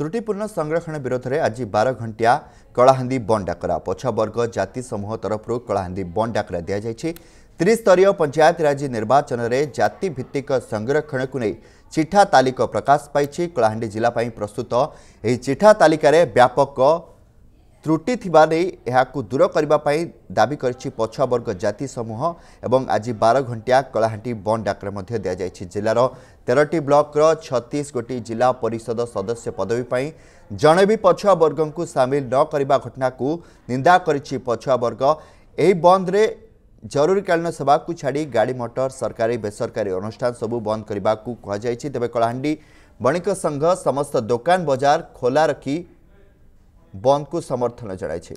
ତ୍ରୁଟିପୂର୍ଣ୍ଣ ସଂରକ୍ଷଣ ବିରୋଧରେ ଆଜି ବାର ଘଣ୍ଟିଆ କଳାହାଣ୍ଡି ବନ୍ଦ ଡାକରା ପଛବର୍ଗ ଜାତି ସମୂହ ତରଫରୁ କଳାହାଣ୍ଡି ବନ୍ଦ ଡାକରା ଦିଆଯାଇଛି ତ୍ରିସ୍ତରୀୟ ପଞ୍ଚାୟତିରାଜି ନିର୍ବାଚନରେ ଜାତିଭିତ୍ତିକ ସଂରକ୍ଷଣକୁ ନେଇ ଚିଠା ତାଲିକା ପ୍ରକାଶ ପାଇଛି କଳାହାଣ୍ଡି ଜିଲ୍ଲା ପାଇଁ ପ୍ରସ୍ତୁତ ଏହି ଚିଠା ତାଲିକାରେ ବ୍ୟାପକ ତ୍ରୁଟି ଥିବା ନେଇ ଏହାକୁ ଦୂର କରିବା ପାଇଁ ଦାବି କରିଛି ପଛୁଆବର୍ଗ ଜାତି ସମୂହ ଏବଂ ଆଜି ବାର ଘଣ୍ଟିଆ କଳାହାଣ୍ଡି ବନ୍ଦ ଡାକରା ମଧ୍ୟ ଦିଆଯାଇଛି ଜିଲ୍ଲାର ତେରଟି ବ୍ଲକର ଛତିଶ ଗୋଟି ଜିଲ୍ଲା ପରିଷଦ ସଦସ୍ୟ ପଦବୀ ପାଇଁ ଜଣେ ବି ପଛୁଆବର୍ଗଙ୍କୁ ସାମିଲ ନ କରିବା ଘଟଣାକୁ ନିନ୍ଦା କରିଛି ପଛୁଆବର୍ଗ ଏହି ବନ୍ଦରେ ଜରୁରୀକାଳୀନ ସେବାକୁ ଛାଡ଼ି ଗାଡ଼ି ମଟର ସରକାରୀ ବେସରକାରୀ ଅନୁଷ୍ଠାନ ସବୁ ବନ୍ଦ କରିବାକୁ କୁହାଯାଇଛି ତେବେ କଳାହାଣ୍ଡି ବଣିକ ସଂଘ ସମସ୍ତ ଦୋକାନ ବଜାର ଖୋଲା ରଖି બંધકુ સમર્થન જણાય છે